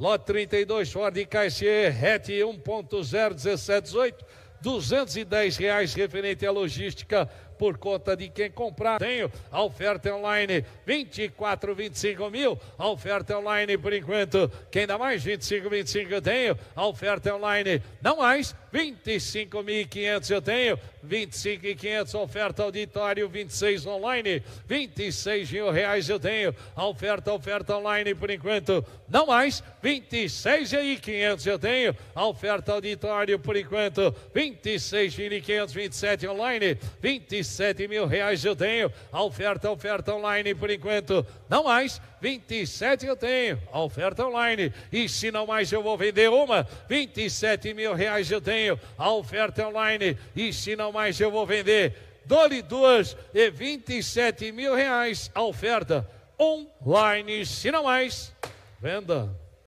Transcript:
Lot 32, Ford Caixier, RET 1.01718 210 reais referente à logística por conta de quem comprar. Tenho a oferta online 24, 25 mil. A oferta online por enquanto. Quem dá mais 25, 25 eu tenho. A oferta online não mais 25.500 eu tenho. 25.500 oferta auditório 26 online. 26 mil reais eu tenho. A oferta oferta online por enquanto não mais 26 aí eu tenho. A oferta auditório por enquanto 20 26.527 online, 27 mil reais eu tenho. A oferta, oferta online por enquanto, não mais. 27 eu tenho, a oferta online. E se não mais eu vou vender uma, 27 mil reais eu tenho, a oferta online. E se não mais eu vou vender, dole duas e 27 mil reais a oferta online. Se não mais, venda.